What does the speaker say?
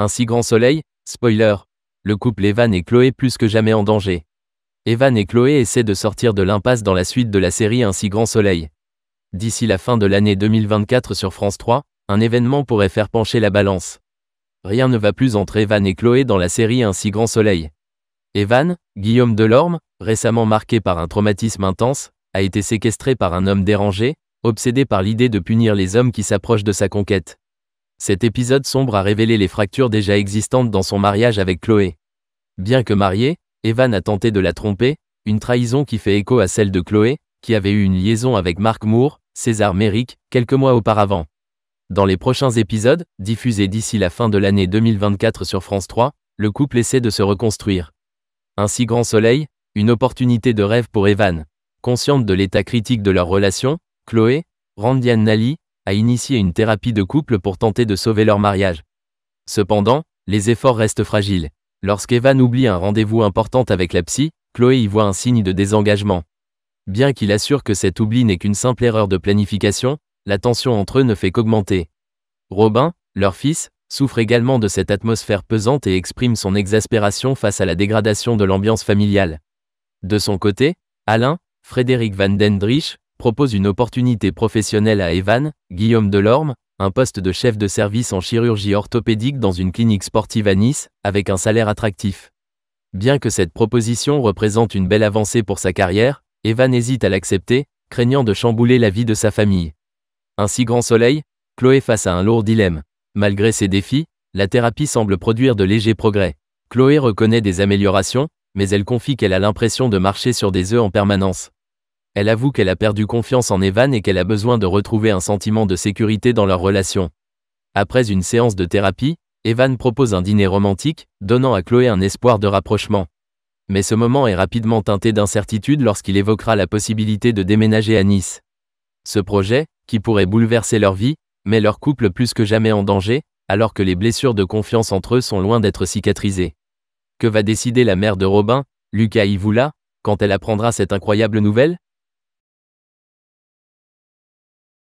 Un si grand soleil, spoiler, le couple Evan et Chloé plus que jamais en danger. Evan et Chloé essaient de sortir de l'impasse dans la suite de la série Un si grand soleil. D'ici la fin de l'année 2024 sur France 3, un événement pourrait faire pencher la balance. Rien ne va plus entre Evan et Chloé dans la série Un si grand soleil. Evan, Guillaume Delorme, récemment marqué par un traumatisme intense, a été séquestré par un homme dérangé, obsédé par l'idée de punir les hommes qui s'approchent de sa conquête. Cet épisode sombre a révélé les fractures déjà existantes dans son mariage avec Chloé. Bien que mariée, Evan a tenté de la tromper, une trahison qui fait écho à celle de Chloé, qui avait eu une liaison avec Mark Moore, César Merrick, quelques mois auparavant. Dans les prochains épisodes, diffusés d'ici la fin de l'année 2024 sur France 3, le couple essaie de se reconstruire. Un si grand soleil, une opportunité de rêve pour Evan. Consciente de l'état critique de leur relation, Chloé, Randian Nali, a initié une thérapie de couple pour tenter de sauver leur mariage. Cependant, les efforts restent fragiles. Lorsqu'Evan oublie un rendez-vous important avec la psy, Chloé y voit un signe de désengagement. Bien qu'il assure que cet oubli n'est qu'une simple erreur de planification, la tension entre eux ne fait qu'augmenter. Robin, leur fils, souffre également de cette atmosphère pesante et exprime son exaspération face à la dégradation de l'ambiance familiale. De son côté, Alain, Frédéric Van Dendrich, propose une opportunité professionnelle à Evan, Guillaume Delorme, un poste de chef de service en chirurgie orthopédique dans une clinique sportive à Nice, avec un salaire attractif. Bien que cette proposition représente une belle avancée pour sa carrière, Evan hésite à l'accepter, craignant de chambouler la vie de sa famille. Ainsi grand soleil, Chloé face à un lourd dilemme. Malgré ses défis, la thérapie semble produire de légers progrès. Chloé reconnaît des améliorations, mais elle confie qu'elle a l'impression de marcher sur des œufs en permanence elle avoue qu'elle a perdu confiance en Evan et qu'elle a besoin de retrouver un sentiment de sécurité dans leur relation. Après une séance de thérapie, Evan propose un dîner romantique, donnant à Chloé un espoir de rapprochement. Mais ce moment est rapidement teinté d'incertitude lorsqu'il évoquera la possibilité de déménager à Nice. Ce projet, qui pourrait bouleverser leur vie, met leur couple plus que jamais en danger, alors que les blessures de confiance entre eux sont loin d'être cicatrisées. Que va décider la mère de Robin, Luca Ivoula, quand elle apprendra cette incroyable nouvelle